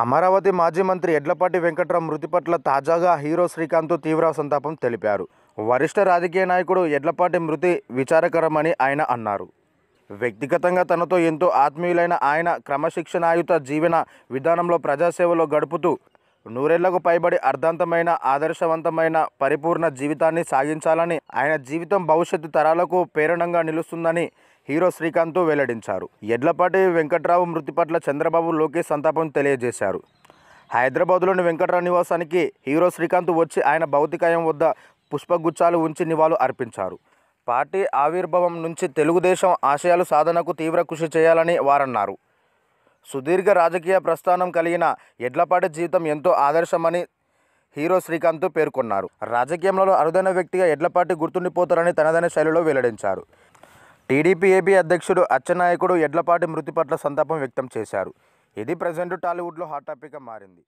అమరావతి మాజీ మంత్రి ఎడ్లపాటి వెంకట్రావు మృతి పట్ల తాజాగా హీరో శ్రీకాంత్ తీవ్ర సంతాపం తెలిపారు వరిష్ట రాజకీయ నాయకుడు ఎడ్లపాటి మృతి విచారకరమని ఆయన అన్నారు వ్యక్తిగతంగా తనతో ఎంతో ఆత్మీయులైన ఆయన క్రమశిక్షణాయుత జీవన విధానంలో ప్రజాసేవలో గడుపుతూ నూరేళ్లకు పైబడి అర్ధాంతమైన ఆదర్శవంతమైన పరిపూర్ణ జీవితాన్ని సాగించాలని ఆయన జీవితం భవిష్యత్తు తరాలకు ప్రేరణంగా నిలుస్తుందని హీరో శ్రీకాంత్ వెల్లడించారు ఎడ్లపాటి వెంకట్రావు మృతి పట్ల చంద్రబాబు లోకేష్ సంతాపం తెలియజేశారు హైదరాబాదులోని వెంకట్రావు నివాసానికి హీరో శ్రీకాంత్ వచ్చి ఆయన భౌతికాయం వద్ద పుష్పగుచ్చాలు ఉంచి నివాళులు అర్పించారు పార్టీ ఆవిర్భావం నుంచి తెలుగుదేశం ఆశయాలు సాధనకు తీవ్ర కృషి చేయాలని వారన్నారు సుదీర్ఘ రాజకీయ ప్రస్థానం కలిగిన ఎడ్లపాటి జీవితం ఎంతో ఆదర్శమని హీరో శ్రీకాంత్ పేర్కొన్నారు రాజకీయంలో అరుదైన వ్యక్తిగా ఎడ్లపాటి గుర్తుండిపోతారని తనదైన శైలిలో వెల్లడించారు టీడీపీ ఏపీ అధ్యక్షుడు అచ్చెన్నాయకుడు ఎడ్లపాటి మృతి పట్ల సంతాపం వ్యక్తం చేశారు ఇది ప్రజెంట్ టాలీవుడ్లో హాట్ టాపిక్గా మారింది